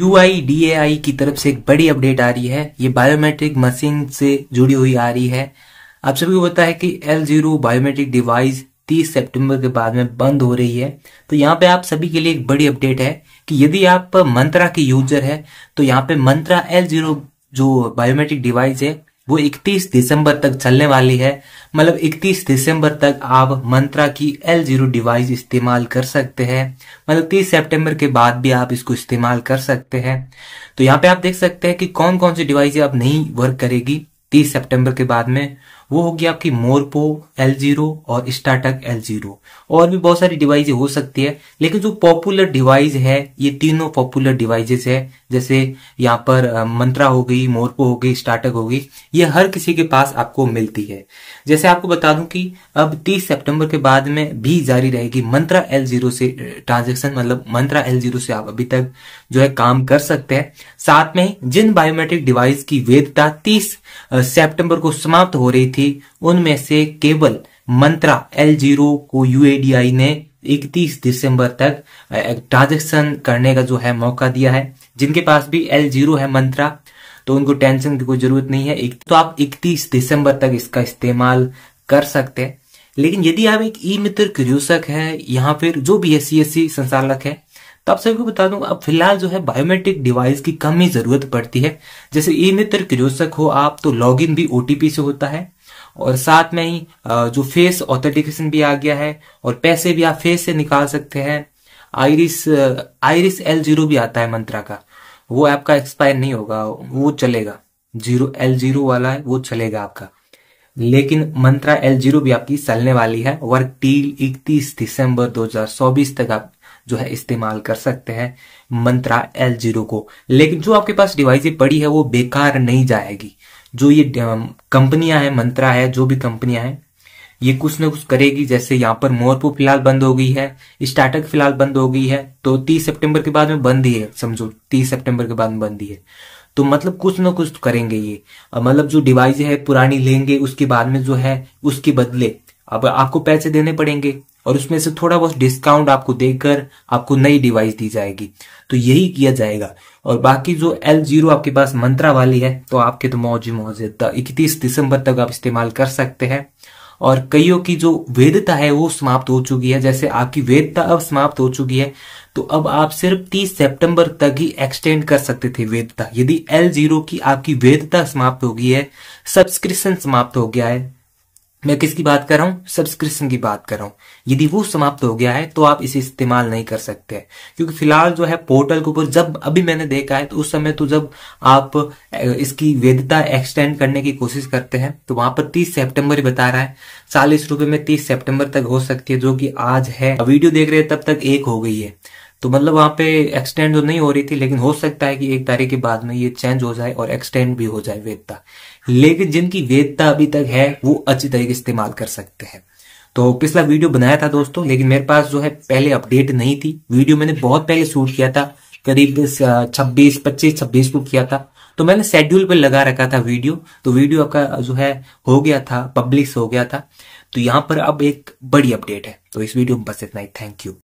you की तरफ से एक बड़ी अपडेट आ रही है ये बायोमेट्रिक मशीन से जुड़ी हुई आ रही है आप सभी को पता है कि एल जीरो बायोमेट्रिक डिवाइस 30 सितंबर के बाद में बंद हो रही है तो यहाँ पे आप सभी के लिए एक बड़ी अपडेट है कि यदि आप मंत्रा के यूजर है तो यहाँ पे मंत्रा एल जीरो जो बायोमेट्रिक डिवाइस है वो 31 दिसंबर तक चलने वाली है मतलब 31 दिसंबर तक आप मंत्रा की एल जीरो डिवाइस इस्तेमाल कर सकते हैं मतलब 30 सितंबर के बाद भी आप इसको इस्तेमाल कर सकते हैं तो यहाँ पे आप देख सकते हैं कि कौन कौन सी डिवाइस आप नहीं वर्क करेगी 30 सितंबर के बाद में वो होगी आपकी मोरपो एल जीरो और स्टार्टक एल जीरो और भी बहुत सारी डिवाइस हो सकती है लेकिन जो पॉपुलर डिवाइस है ये तीनों पॉपुलर डिवाइसेस है जैसे यहाँ पर मंत्रा हो गई मोरपो हो गई स्टार्टक हो गई ये हर किसी के पास आपको मिलती है जैसे आपको बता दूं कि अब 30 सितंबर के बाद में भी जारी रहेगी मंत्रा एल जीरो से ट्रांजेक्शन मतलब मंत्रा एल जीरो से आप अभी तक जो है काम कर सकते हैं साथ में जिन बायोमेट्रिक डिवाइस की वैधता तीस सेप्टेम्बर को समाप्त हो रही थी थी उनमें से केवल मंत्रा एल जीरो को यूएडीआई ने 31 दिसंबर तक ट्रांजेक्शन करने का जो है मौका दिया है जिनके पास भी एल जीरो है मंत्रा तो उनको टेंशन की कोई जरूरत नहीं है तो आप 31 दिसंबर तक इसका इस्तेमाल कर सकते हैं लेकिन यदि आप एक ई मित्र क्रियोसक है या फिर जो भी एस सी संचालक है तो आप सभी को बता दूं अब फिलहाल जो है बायोमेट्रिक डिवाइस की कम ही जरूरत पड़ती है जैसे ई मित्र क्रियोसक हो आप तो लॉग भी ओटीपी से होता है और साथ में ही जो फेस ऑथेंटिकेशन भी आ गया है और पैसे भी आप फेस से निकाल सकते हैं आयरिस आयरिस एल जीरो भी आता है मंत्रा का वो आपका एक्सपायर नहीं होगा वो चलेगा जीरो एल जीरो वाला है वो चलेगा आपका लेकिन मंत्रा एल जीरो भी आपकी चलने वाली है वर्क टील इकतीस दिसंबर दो तक आप जो है इस्तेमाल कर सकते हैं मंत्रा एल जीरो को लेकिन जो आपके पास डिवाइस पड़ी है वो बेकार नहीं जाएगी जो ये कंपनियां हैं मंत्रा है जो भी कंपनियां हैं ये कुछ ना कुछ करेगी जैसे यहाँ पर मोरपो फिलहाल बंद हो गई है स्टार्टअप फिलहाल बंद हो गई है तो तीस सितंबर के बाद में बंद ही है समझो तीस सितंबर के बाद में बंद ही है तो मतलब कुछ ना कुछ तो करेंगे ये मतलब जो डिवाइस है पुरानी लेंगे उसके बाद में जो है उसके बदले अब आपको पैसे देने पड़ेंगे और उसमें से थोड़ा बहुत डिस्काउंट आपको देकर आपको नई डिवाइस दी जाएगी तो यही किया जाएगा और बाकी जो एल जीरो आपके पास मंत्रा वाली है तो आपके तो मौज मौज इकतीस दिसंबर तक आप इस्तेमाल कर सकते हैं और कईयों की जो वेदता है वो समाप्त हो चुकी है जैसे आपकी वेदता अब समाप्त हो चुकी है तो अब आप सिर्फ 30 सितंबर तक ही एक्सटेंड कर सकते थे वेदता यदि एल जीरो की आपकी वेदता समाप्त हो गई है सब्सक्रिप्शन समाप्त हो गया है मैं किसकी बात कर रहा हूँ सब्सक्रिप्शन की बात कर रहा हूँ यदि वो समाप्त हो गया है तो आप इसे इस्तेमाल नहीं कर सकते क्योंकि फिलहाल जो है पोर्टल के ऊपर जब अभी मैंने देखा है तो उस समय तो जब आप इसकी वैधता एक्सटेंड करने की कोशिश करते हैं तो वहां पर 30 सितंबर ही बता रहा है चालीस रुपए में 30 सितंबर तक हो सकती है जो कि आज है वीडियो देख रहे तब तक एक हो गई है तो मतलब वहां पे एक्सटेंड तो नहीं हो रही थी लेकिन हो सकता है कि एक तारीख के बाद में ये चेंज हो जाए और एक्सटेंड भी हो जाए वेदता लेकिन जिनकी वेदता अभी तक है वो अच्छी तरीके से इस्तेमाल कर सकते हैं तो पिछला वीडियो बनाया था दोस्तों लेकिन मेरे पास जो है पहले अपडेट नहीं थी वीडियो मैंने बहुत पहले शूट किया था करीब छब्बीस पच्चीस छब्बीस को किया था तो मैंने शेड्यूल पर लगा रखा था वीडियो तो वीडियो आपका जो है हो गया था पब्लिश हो गया था तो यहाँ पर अब एक बड़ी अपडेट है तो इस वीडियो में बस इतना ही थैंक यू